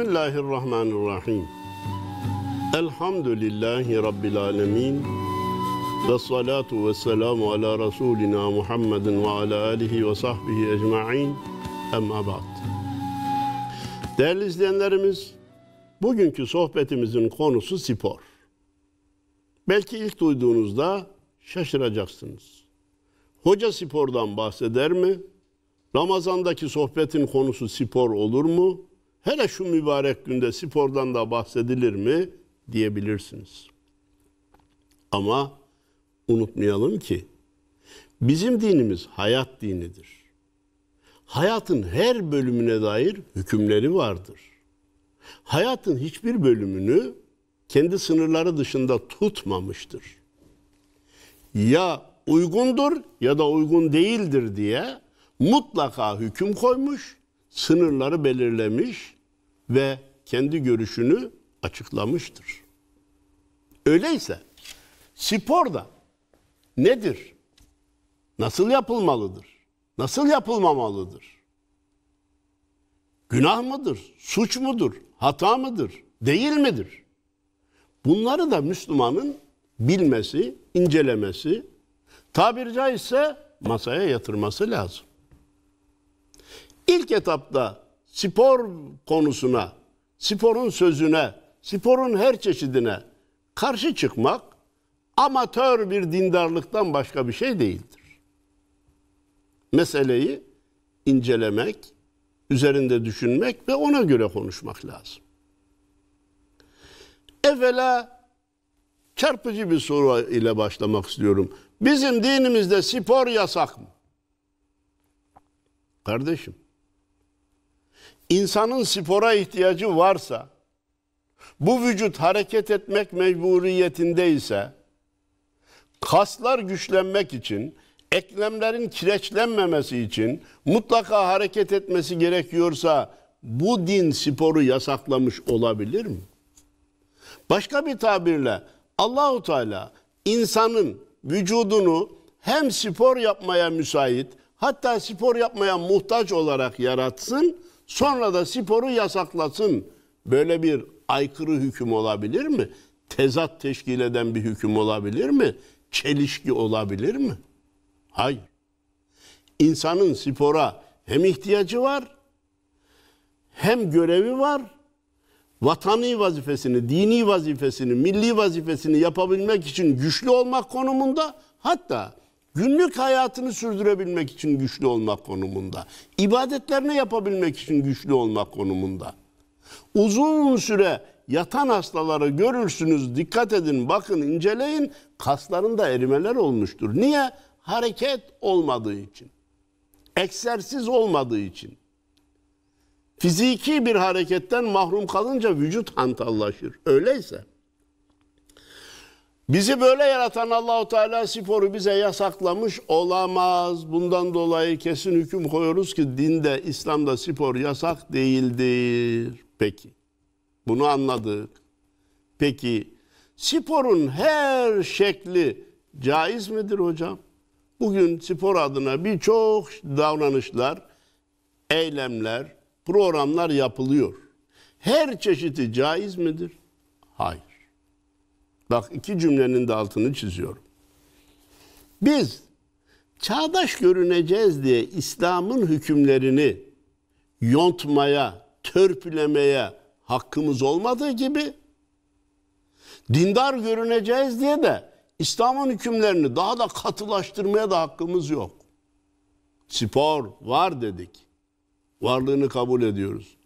Bismillahirrahmanirrahim. Elhamdülillahi Rabbil alemin. Ve salatu ve selamu ala Resulina Muhammedin ve ala alihi ve sahbihi ecma'in. Emma ba'd. Değerli izleyenlerimiz, bugünkü sohbetimizin konusu spor. Belki ilk duyduğunuzda şaşıracaksınız. Hoca spordan bahseder mi? Ramazandaki sohbetin konusu spor olur mu? hele şu mübarek günde spordan da bahsedilir mi diyebilirsiniz. Ama unutmayalım ki bizim dinimiz hayat dinidir. Hayatın her bölümüne dair hükümleri vardır. Hayatın hiçbir bölümünü kendi sınırları dışında tutmamıştır. Ya uygundur ya da uygun değildir diye mutlaka hüküm koymuş sınırları belirlemiş ve kendi görüşünü açıklamıştır. Öyleyse spor da nedir? Nasıl yapılmalıdır? Nasıl yapılmamalıdır? Günah mıdır? Suç mudur? Hata mıdır? Değil midir? Bunları da Müslümanın bilmesi, incelemesi, tabirca ise masaya yatırması lazım ilk etapta spor konusuna, sporun sözüne, sporun her çeşidine karşı çıkmak amatör bir dindarlıktan başka bir şey değildir. Meseleyi incelemek, üzerinde düşünmek ve ona göre konuşmak lazım. Evvela çarpıcı bir soru ile başlamak istiyorum. Bizim dinimizde spor yasak mı? Kardeşim, İnsanın spora ihtiyacı varsa, bu vücut hareket etmek mecburiyetindeyse, kaslar güçlenmek için, eklemlerin kireçlenmemesi için mutlaka hareket etmesi gerekiyorsa bu din sporu yasaklamış olabilir mi? Başka bir tabirle Allahu Teala insanın vücudunu hem spor yapmaya müsait hatta spor yapmaya muhtaç olarak yaratsın Sonra da sporu yasaklasın. Böyle bir aykırı hüküm olabilir mi? Tezat teşkil eden bir hüküm olabilir mi? Çelişki olabilir mi? Hayır. İnsanın spora hem ihtiyacı var, hem görevi var, vatani vazifesini, dini vazifesini, milli vazifesini yapabilmek için güçlü olmak konumunda hatta Günlük hayatını sürdürebilmek için güçlü olmak konumunda. İbadetlerini yapabilmek için güçlü olmak konumunda. Uzun süre yatan hastaları görürsünüz, dikkat edin, bakın, inceleyin. Kaslarında erimeler olmuştur. Niye? Hareket olmadığı için. Eksersiz olmadığı için. Fiziki bir hareketten mahrum kalınca vücut hantallaşır. Öyleyse Bizi böyle yaratan Allahu Teala sporu bize yasaklamış olamaz. Bundan dolayı kesin hüküm koyuyoruz ki dinde, İslam'da spor yasak değildir. Peki. Bunu anladık. Peki sporun her şekli caiz midir hocam? Bugün spor adına birçok davranışlar, eylemler, programlar yapılıyor. Her çeşidi caiz midir? Hayır. Bak iki cümlenin de altını çiziyorum. Biz çağdaş görüneceğiz diye İslam'ın hükümlerini yontmaya, törpülemeye hakkımız olmadığı gibi dindar görüneceğiz diye de İslam'ın hükümlerini daha da katılaştırmaya da hakkımız yok. Spor var dedik. Varlığını kabul ediyoruz.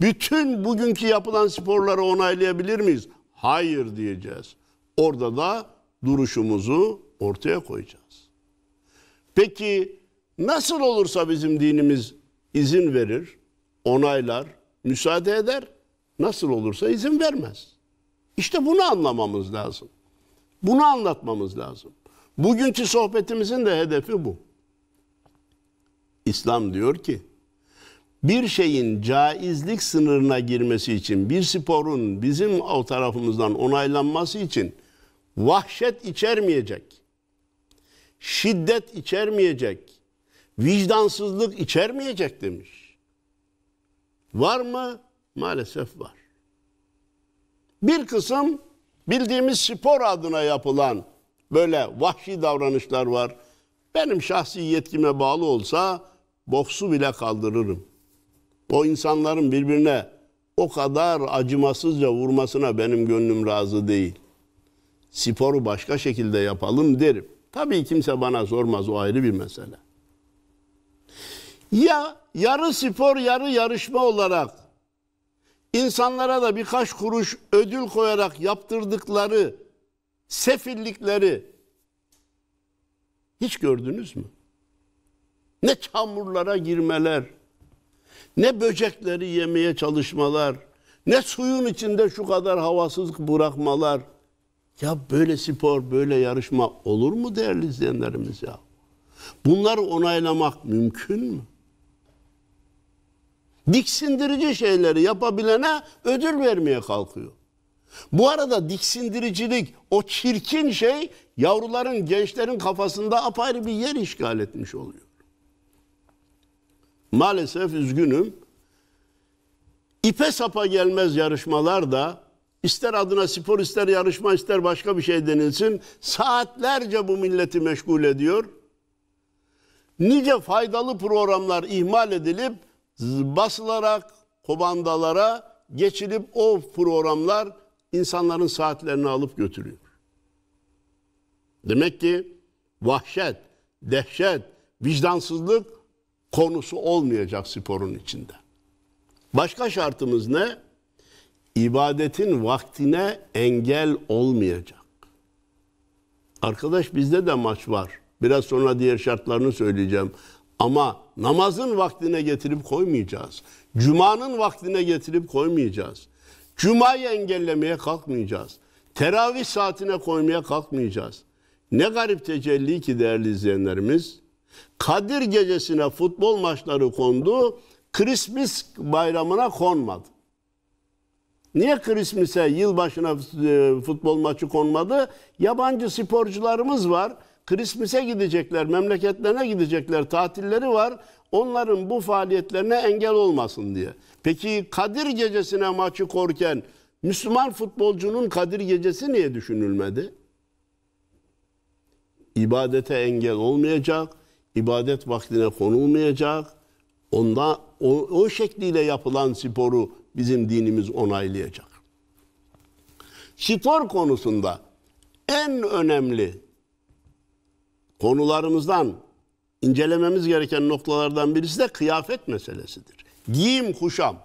Bütün bugünkü yapılan sporları onaylayabilir miyiz? hayır diyeceğiz. Orada da duruşumuzu ortaya koyacağız. Peki nasıl olursa bizim dinimiz izin verir, onaylar, müsaade eder. Nasıl olursa izin vermez. İşte bunu anlamamız lazım. Bunu anlatmamız lazım. Bugünkü sohbetimizin de hedefi bu. İslam diyor ki bir şeyin caizlik sınırına girmesi için, bir sporun bizim o tarafımızdan onaylanması için vahşet içermeyecek, şiddet içermeyecek, vicdansızlık içermeyecek demiş. Var mı? Maalesef var. Bir kısım bildiğimiz spor adına yapılan böyle vahşi davranışlar var. Benim şahsi yetkime bağlı olsa boksu bile kaldırırım. O insanların birbirine o kadar acımasızca vurmasına benim gönlüm razı değil. Sporu başka şekilde yapalım derim. Tabii kimse bana sormaz o ayrı bir mesele. Ya yarı spor yarı yarışma olarak insanlara da birkaç kuruş ödül koyarak yaptırdıkları sefillikleri hiç gördünüz mü? Ne çamurlara girmeler, ne böcekleri yemeye çalışmalar, ne suyun içinde şu kadar havasızlık bırakmalar. Ya böyle spor, böyle yarışma olur mu değerli izleyenlerimiz ya? Bunları onaylamak mümkün mü? Diksindirici şeyleri yapabilene ödül vermeye kalkıyor. Bu arada diksindiricilik o çirkin şey yavruların, gençlerin kafasında apayrı bir yer işgal etmiş oluyor maalesef üzgünüm. İpe sapa gelmez yarışmalar da ister adına spor ister yarışma ister başka bir şey denilsin saatlerce bu milleti meşgul ediyor. Nice faydalı programlar ihmal edilip basılarak kobandalara geçilip o programlar insanların saatlerini alıp götürüyor. Demek ki vahşet, dehşet, vicdansızlık konusu olmayacak sporun içinde. Başka şartımız ne? İbadetin vaktine engel olmayacak. Arkadaş bizde de maç var. Biraz sonra diğer şartlarını söyleyeceğim. Ama namazın vaktine getirip koymayacağız. Cuma'nın vaktine getirip koymayacağız. Cuma'yı engellemeye kalkmayacağız. Teravih saatine koymaya kalkmayacağız. Ne garip tecelli ki değerli izleyenlerimiz. Kadir gecesine futbol maçları kondu. Christmas bayramına konmadı. Niye Christmas'e yılbaşına e, futbol maçı konmadı? Yabancı sporcularımız var. Christmas'e gidecekler, memleketlerine gidecekler, tatilleri var. Onların bu faaliyetlerine engel olmasın diye. Peki Kadir gecesine maçı korken Müslüman futbolcunun Kadir gecesi niye düşünülmedi? İbadete engel olmayacak, ibadet vaktine konulmayacak. Onda o, o şekliyle yapılan sporu bizim dinimiz onaylayacak. Spor konusunda en önemli konularımızdan incelememiz gereken noktalardan birisi de kıyafet meselesidir. Giyim, kuşam.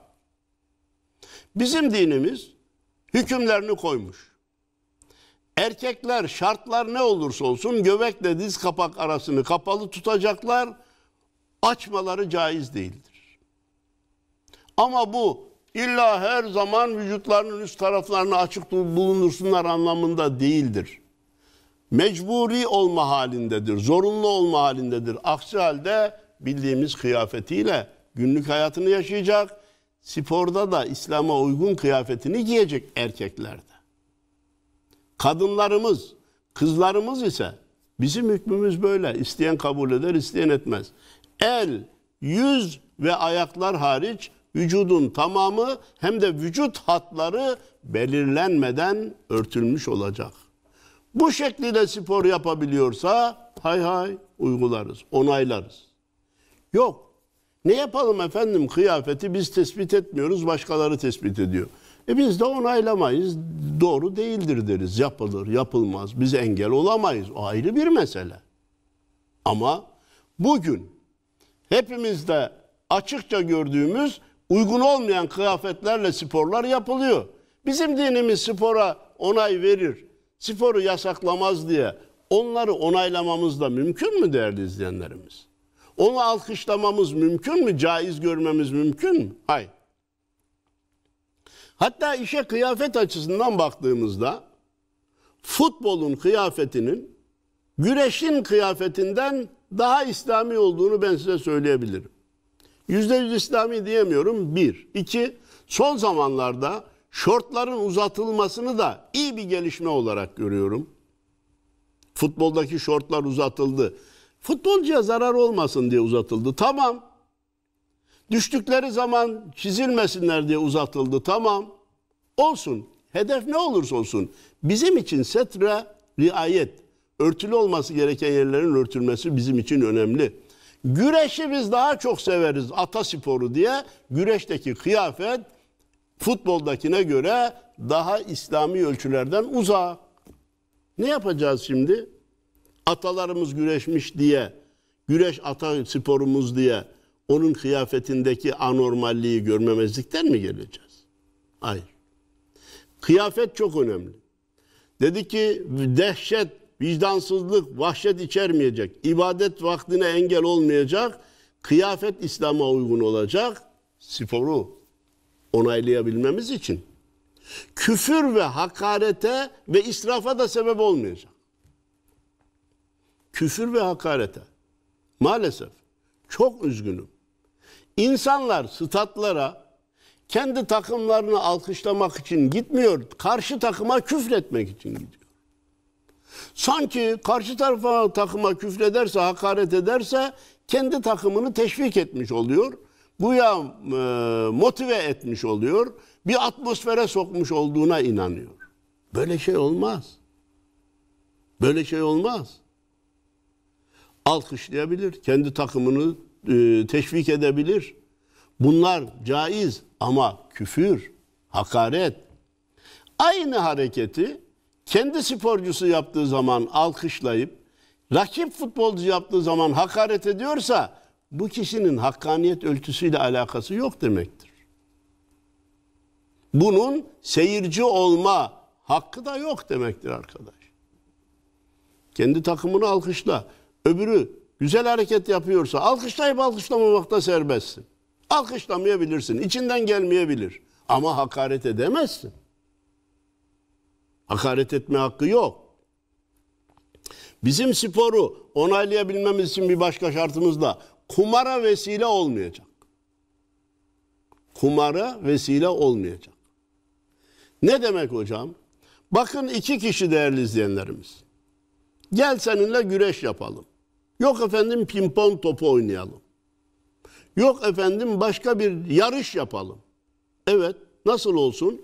Bizim dinimiz hükümlerini koymuş. Erkekler şartlar ne olursa olsun göbekle diz kapak arasını kapalı tutacaklar. Açmaları caiz değildir. Ama bu illa her zaman vücutlarının üst taraflarını açık bulundursunlar anlamında değildir. Mecburi olma halindedir, zorunlu olma halindedir. Aksi halde bildiğimiz kıyafetiyle günlük hayatını yaşayacak, sporda da İslam'a uygun kıyafetini giyecek erkeklerde. Kadınlarımız, kızlarımız ise bizim hükmümüz böyle. İsteyen kabul eder, isteyen etmez. El, yüz ve ayaklar hariç vücudun tamamı hem de vücut hatları belirlenmeden örtülmüş olacak. Bu şekilde spor yapabiliyorsa hay hay uygularız, onaylarız. Yok. Ne yapalım efendim kıyafeti biz tespit etmiyoruz, başkaları tespit ediyor. E biz de onaylamayız. Doğru değildir deriz. Yapılır, yapılmaz. Biz engel olamayız. O ayrı bir mesele. Ama bugün hepimizde açıkça gördüğümüz uygun olmayan kıyafetlerle sporlar yapılıyor. Bizim dinimiz spora onay verir. Sporu yasaklamaz diye onları onaylamamız da mümkün mü değerli izleyenlerimiz? Onu alkışlamamız mümkün mü? Caiz görmemiz mümkün mü? Hayır. Hatta işe kıyafet açısından baktığımızda futbolun kıyafetinin güreşin kıyafetinden daha İslami olduğunu ben size söyleyebilirim. Yüzde yüz İslami diyemiyorum bir. iki son zamanlarda şortların uzatılmasını da iyi bir gelişme olarak görüyorum. Futboldaki şortlar uzatıldı. Futbolcuya zarar olmasın diye uzatıldı. Tamam Düştükleri zaman çizilmesinler diye uzatıldı. Tamam. Olsun. Hedef ne olursa olsun. Bizim için setre riayet. Örtülü olması gereken yerlerin örtülmesi bizim için önemli. Güreşi biz daha çok severiz ata sporu diye. Güreşteki kıyafet futboldakine göre daha İslami ölçülerden uzak. Ne yapacağız şimdi? Atalarımız güreşmiş diye, güreş ata sporumuz diye onun kıyafetindeki anormalliği görmemezlikten mi geleceğiz? Hayır. Kıyafet çok önemli. Dedi ki dehşet, vicdansızlık, vahşet içermeyecek. İbadet vaktine engel olmayacak. Kıyafet İslam'a uygun olacak. Sporu onaylayabilmemiz için. Küfür ve hakarete ve israfa da sebep olmayacak. Küfür ve hakarete. Maalesef çok üzgünüm. İnsanlar statlara kendi takımlarını alkışlamak için gitmiyor. Karşı takıma küfretmek için gidiyor. Sanki karşı tarafa takıma küfrederse, hakaret ederse kendi takımını teşvik etmiş oluyor. Guya e, motive etmiş oluyor. Bir atmosfere sokmuş olduğuna inanıyor. Böyle şey olmaz. Böyle şey olmaz. Alkışlayabilir. Kendi takımını e, teşvik edebilir. Bunlar caiz ama küfür, hakaret. Aynı hareketi kendi sporcusu yaptığı zaman alkışlayıp rakip futbolcu yaptığı zaman hakaret ediyorsa bu kişinin hakkaniyet ölçüsüyle alakası yok demektir. Bunun seyirci olma hakkı da yok demektir arkadaş. Kendi takımını alkışla. Öbürü güzel hareket yapıyorsa alkışlayıp alkışlamamakta serbestsin. Alkışlamayabilirsin. içinden gelmeyebilir. Ama hakaret edemezsin. Hakaret etme hakkı yok. Bizim sporu onaylayabilmemiz için bir başka şartımız da kumara vesile olmayacak. Kumara vesile olmayacak. Ne demek hocam? Bakın iki kişi değerli izleyenlerimiz. Gel seninle güreş yapalım. Yok efendim pimpon topu oynayalım. Yok efendim başka bir yarış yapalım. Evet nasıl olsun?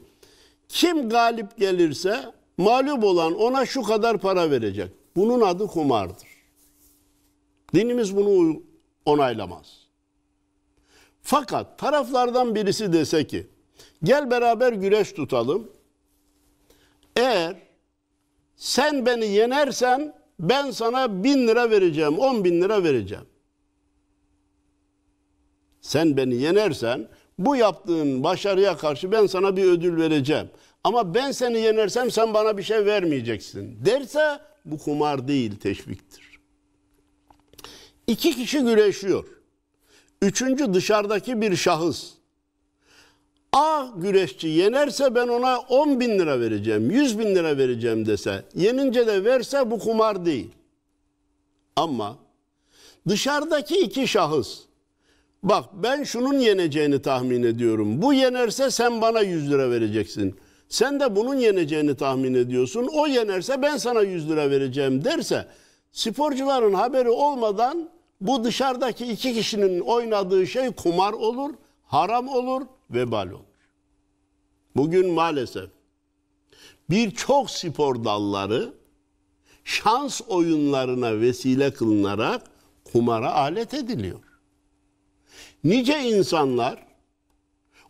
Kim galip gelirse mağlup olan ona şu kadar para verecek. Bunun adı kumardır. Dinimiz bunu onaylamaz. Fakat taraflardan birisi dese ki gel beraber güreş tutalım. Eğer sen beni yenersen ben sana bin lira vereceğim, on bin lira vereceğim. Sen beni yenersen bu yaptığın başarıya karşı ben sana bir ödül vereceğim. Ama ben seni yenersem sen bana bir şey vermeyeceksin derse bu kumar değil teşviktir. İki kişi güreşiyor. Üçüncü dışarıdaki bir şahıs. A ah güreşçi yenerse ben ona 10 bin lira vereceğim, 100 bin lira vereceğim dese, yenince de verse bu kumar değil. Ama dışarıdaki iki şahıs, bak ben şunun yeneceğini tahmin ediyorum. Bu yenerse sen bana 100 lira vereceksin. Sen de bunun yeneceğini tahmin ediyorsun. O yenerse ben sana 100 lira vereceğim derse, sporcuların haberi olmadan bu dışarıdaki iki kişinin oynadığı şey kumar olur, haram olur, vebal olmuş. Bugün maalesef birçok spor dalları şans oyunlarına vesile kılınarak kumara alet ediliyor. Nice insanlar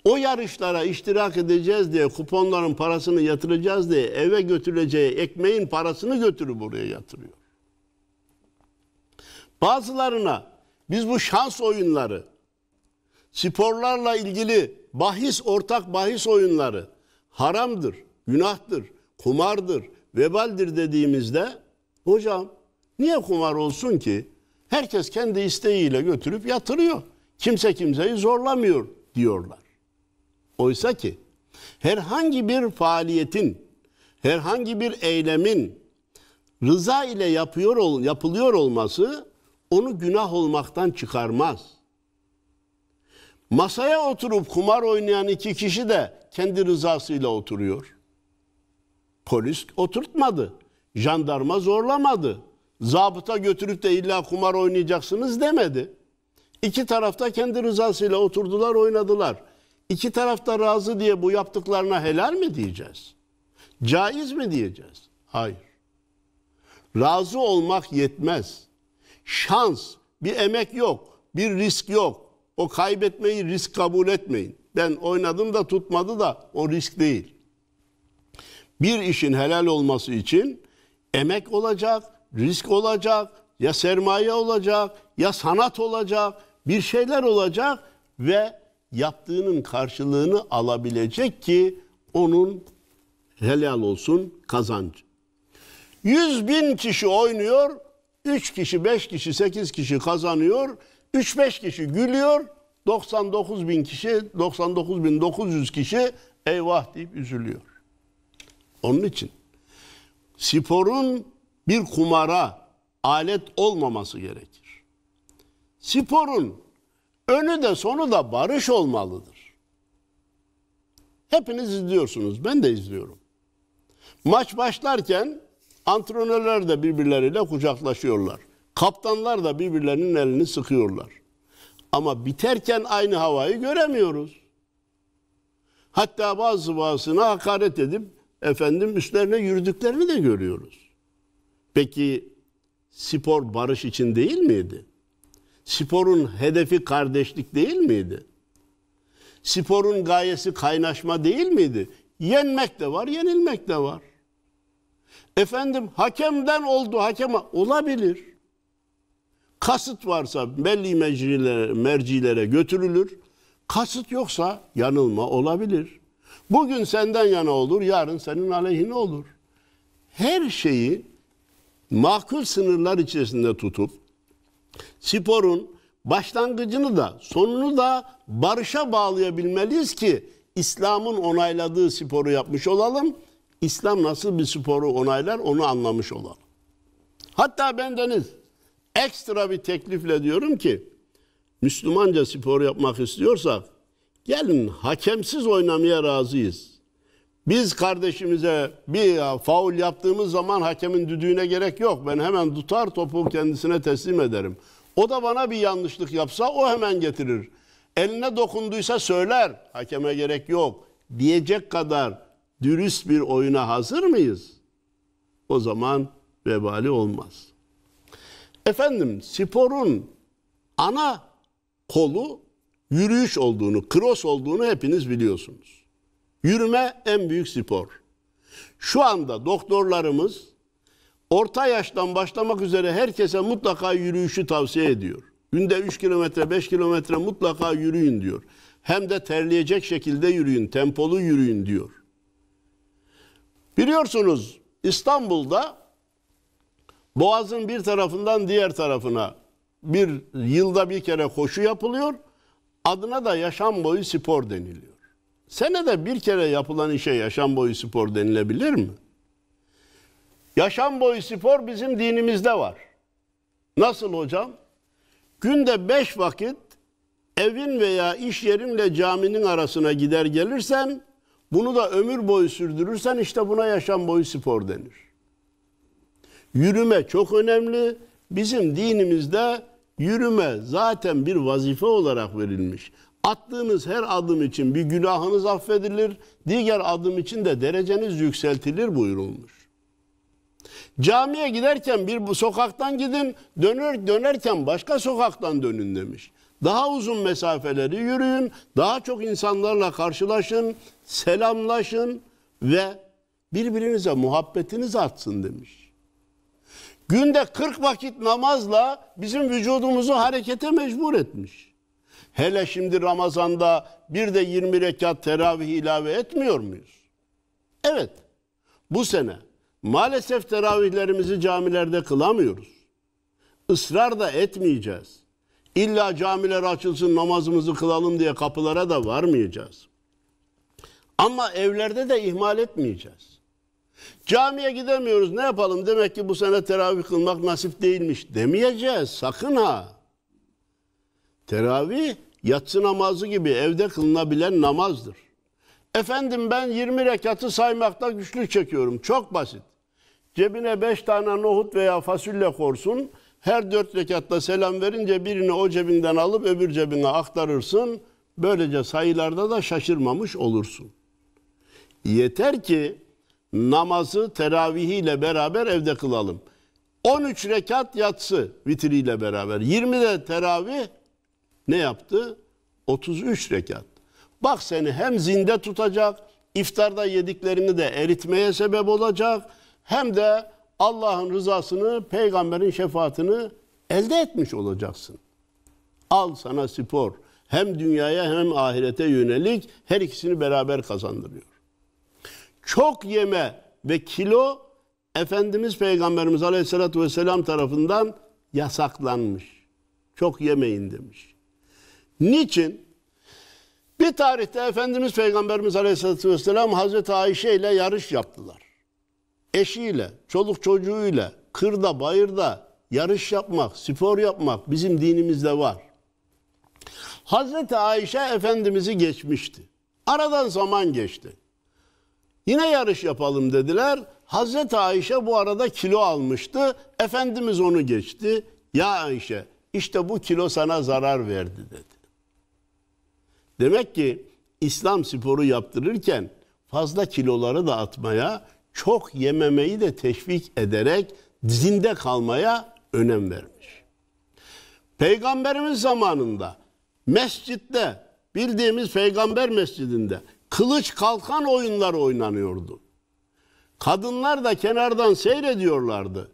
o yarışlara iştirak edeceğiz diye kuponların parasını yatıracağız diye eve götürüleceği ekmeğin parasını götürü buraya yatırıyor. Bazılarına biz bu şans oyunları sporlarla ilgili bahis ortak bahis oyunları haramdır, günahtır, kumardır, vebaldir dediğimizde hocam niye kumar olsun ki? Herkes kendi isteğiyle götürüp yatırıyor. Kimse kimseyi zorlamıyor diyorlar. Oysa ki herhangi bir faaliyetin, herhangi bir eylemin rıza ile yapıyor yapılıyor olması onu günah olmaktan çıkarmaz.'' Masaya oturup kumar oynayan iki kişi de kendi rızasıyla oturuyor. Polis oturtmadı. Jandarma zorlamadı. Zabıta götürüp de illa kumar oynayacaksınız demedi. İki tarafta kendi rızasıyla oturdular, oynadılar. İki tarafta razı diye bu yaptıklarına helal mi diyeceğiz? Caiz mi diyeceğiz? Hayır. Razı olmak yetmez. Şans, bir emek yok, bir risk yok o kaybetmeyi risk kabul etmeyin. Ben oynadım da tutmadı da o risk değil. Bir işin helal olması için emek olacak, risk olacak, ya sermaye olacak, ya sanat olacak, bir şeyler olacak ve yaptığının karşılığını alabilecek ki onun helal olsun kazancı. 100 bin kişi oynuyor, 3 kişi, 5 kişi, 8 kişi kazanıyor. 3-5 kişi gülüyor. 99 bin kişi, 99 bin 900 kişi eyvah deyip üzülüyor. Onun için sporun bir kumara alet olmaması gerekir. Sporun önü de sonu da barış olmalıdır. Hepiniz izliyorsunuz, ben de izliyorum. Maç başlarken antrenörler de birbirleriyle kucaklaşıyorlar. Kaptanlar da birbirlerinin elini sıkıyorlar. Ama biterken aynı havayı göremiyoruz. Hatta bazı bazısına hakaret edip efendim üstlerine yürüdüklerini de görüyoruz. Peki spor barış için değil miydi? Sporun hedefi kardeşlik değil miydi? Sporun gayesi kaynaşma değil miydi? Yenmek de var, yenilmek de var. Efendim hakemden oldu hakema olabilir. Kasıt varsa belli mecrilere, mercilere götürülür. Kasıt yoksa yanılma olabilir. Bugün senden yana olur, yarın senin aleyhine olur. Her şeyi makul sınırlar içerisinde tutup sporun başlangıcını da sonunu da barışa bağlayabilmeliyiz ki İslam'ın onayladığı sporu yapmış olalım. İslam nasıl bir sporu onaylar onu anlamış olalım. Hatta bendeniz ekstra bir teklifle diyorum ki Müslümanca spor yapmak istiyorsak gelin hakemsiz oynamaya razıyız. Biz kardeşimize bir faul yaptığımız zaman hakemin düdüğüne gerek yok. Ben hemen tutar topu kendisine teslim ederim. O da bana bir yanlışlık yapsa o hemen getirir. Eline dokunduysa söyler. Hakeme gerek yok diyecek kadar dürüst bir oyuna hazır mıyız? O zaman vebali olmaz. Efendim sporun ana kolu yürüyüş olduğunu, cross olduğunu hepiniz biliyorsunuz. Yürüme en büyük spor. Şu anda doktorlarımız orta yaştan başlamak üzere herkese mutlaka yürüyüşü tavsiye ediyor. Günde 3 kilometre, 5 kilometre mutlaka yürüyün diyor. Hem de terleyecek şekilde yürüyün, tempolu yürüyün diyor. Biliyorsunuz İstanbul'da Boğazın bir tarafından diğer tarafına bir yılda bir kere koşu yapılıyor. Adına da yaşam boyu spor deniliyor. Senede bir kere yapılan işe yaşam boyu spor denilebilir mi? Yaşam boyu spor bizim dinimizde var. Nasıl hocam? Günde beş vakit evin veya iş yerimle caminin arasına gider gelirsen, bunu da ömür boyu sürdürürsen işte buna yaşam boyu spor denir. Yürüme çok önemli. Bizim dinimizde yürüme zaten bir vazife olarak verilmiş. Attığınız her adım için bir günahınız affedilir, diğer adım için de dereceniz yükseltilir buyurulmuş. Camiye giderken bir sokaktan gidin, döner dönerken başka sokaktan dönün demiş. Daha uzun mesafeleri yürüyün, daha çok insanlarla karşılaşın, selamlaşın ve birbirinize muhabbetiniz artsın demiş. Günde 40 vakit namazla bizim vücudumuzu harekete mecbur etmiş. Hele şimdi Ramazan'da bir de 20 rekat teravih ilave etmiyor muyuz? Evet. Bu sene maalesef teravihlerimizi camilerde kılamıyoruz. Israr da etmeyeceğiz. İlla camiler açılsın namazımızı kılalım diye kapılara da varmayacağız. Ama evlerde de ihmal etmeyeceğiz. Camiye gidemiyoruz ne yapalım demek ki bu sene teravih kılmak nasip değilmiş demeyeceğiz sakın ha. Teravih yatsı namazı gibi evde kılınabilen namazdır. Efendim ben 20 rekatı saymakta güçlük çekiyorum. Çok basit. Cebine 5 tane nohut veya fasulye korsun. Her 4 rekatta selam verince birini o cebinden alıp öbür cebine aktarırsın. Böylece sayılarda da şaşırmamış olursun. Yeter ki namazı teravihiyle beraber evde kılalım. 13 rekat yatsı vitiriyle beraber. 20 de teravih ne yaptı? 33 rekat. Bak seni hem zinde tutacak, iftarda yediklerini de eritmeye sebep olacak. Hem de Allah'ın rızasını, peygamberin şefaatini elde etmiş olacaksın. Al sana spor. Hem dünyaya hem ahirete yönelik her ikisini beraber kazandırıyor çok yeme ve kilo Efendimiz Peygamberimiz Aleyhisselatü Vesselam tarafından yasaklanmış. Çok yemeyin demiş. Niçin? Bir tarihte Efendimiz Peygamberimiz Aleyhisselatü Vesselam Hazreti Ayşe ile yarış yaptılar. Eşiyle, çoluk çocuğuyla, kırda, bayırda yarış yapmak, spor yapmak bizim dinimizde var. Hazreti Ayşe Efendimiz'i geçmişti. Aradan zaman geçti. Yine yarış yapalım dediler. Hazreti Ayşe bu arada kilo almıştı. Efendimiz onu geçti. Ya Ayşe işte bu kilo sana zarar verdi dedi. Demek ki İslam sporu yaptırırken fazla kiloları da atmaya, çok yememeyi de teşvik ederek dizinde kalmaya önem vermiş. Peygamberimiz zamanında mescitte bildiğimiz peygamber mescidinde kılıç kalkan oyunlar oynanıyordu. Kadınlar da kenardan seyrediyorlardı.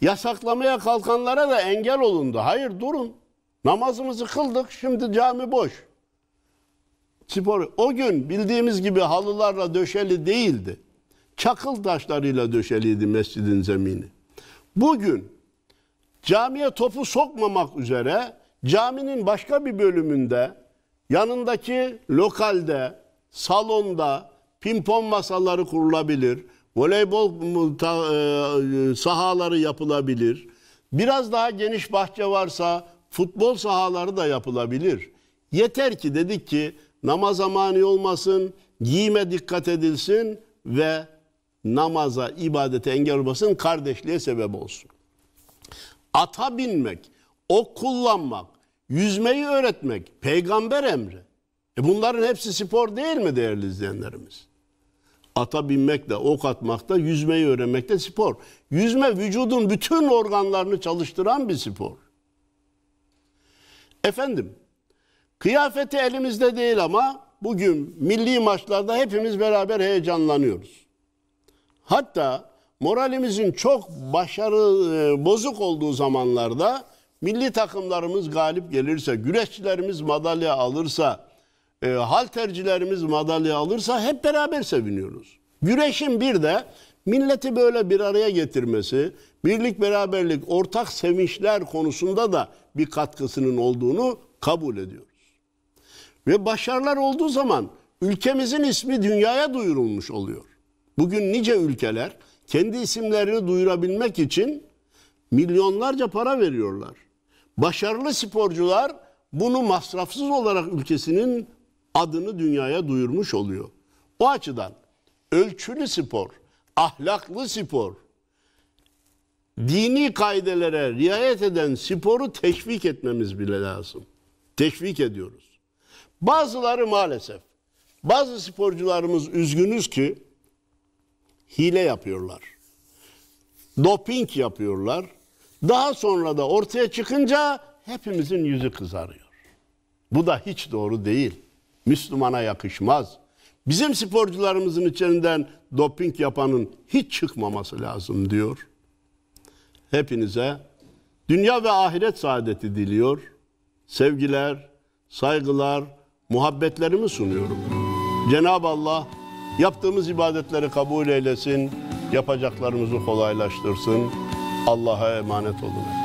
Yasaklamaya kalkanlara da engel olundu. Hayır durun. Namazımızı kıldık şimdi cami boş. Spor o gün bildiğimiz gibi halılarla döşeli değildi. Çakıl taşlarıyla döşeliydi mescidin zemini. Bugün camiye topu sokmamak üzere caminin başka bir bölümünde yanındaki lokalde salonda pimpon masaları kurulabilir, voleybol e, sahaları yapılabilir. Biraz daha geniş bahçe varsa futbol sahaları da yapılabilir. Yeter ki dedik ki namaz mani olmasın, giyime dikkat edilsin ve namaza, ibadete engel olmasın, kardeşliğe sebep olsun. Ata binmek, ok kullanmak, yüzmeyi öğretmek peygamber emri. E bunların hepsi spor değil mi değerli izleyenlerimiz? Ata binmek de, ok atmak da, yüzmeyi öğrenmek de spor. Yüzme vücudun bütün organlarını çalıştıran bir spor. Efendim, kıyafeti elimizde değil ama bugün milli maçlarda hepimiz beraber heyecanlanıyoruz. Hatta moralimizin çok başarı e, bozuk olduğu zamanlarda milli takımlarımız galip gelirse, güreşçilerimiz madalya alırsa, e, haltercilerimiz madalya alırsa hep beraber seviniyoruz. Güreşin bir de milleti böyle bir araya getirmesi, birlik beraberlik, ortak sevinçler konusunda da bir katkısının olduğunu kabul ediyoruz. Ve başarılar olduğu zaman ülkemizin ismi dünyaya duyurulmuş oluyor. Bugün nice ülkeler kendi isimlerini duyurabilmek için milyonlarca para veriyorlar. Başarılı sporcular bunu masrafsız olarak ülkesinin adını dünyaya duyurmuş oluyor. O açıdan ölçülü spor, ahlaklı spor, dini kaidelere riayet eden sporu teşvik etmemiz bile lazım. Teşvik ediyoruz. Bazıları maalesef, bazı sporcularımız üzgünüz ki hile yapıyorlar. Doping yapıyorlar. Daha sonra da ortaya çıkınca hepimizin yüzü kızarıyor. Bu da hiç doğru değil. Müslümana yakışmaz. Bizim sporcularımızın içinden doping yapanın hiç çıkmaması lazım diyor. Hepinize dünya ve ahiret saadeti diliyor. Sevgiler, saygılar, muhabbetlerimi sunuyorum. Cenab-ı Allah yaptığımız ibadetleri kabul eylesin, yapacaklarımızı kolaylaştırsın. Allah'a emanet olun.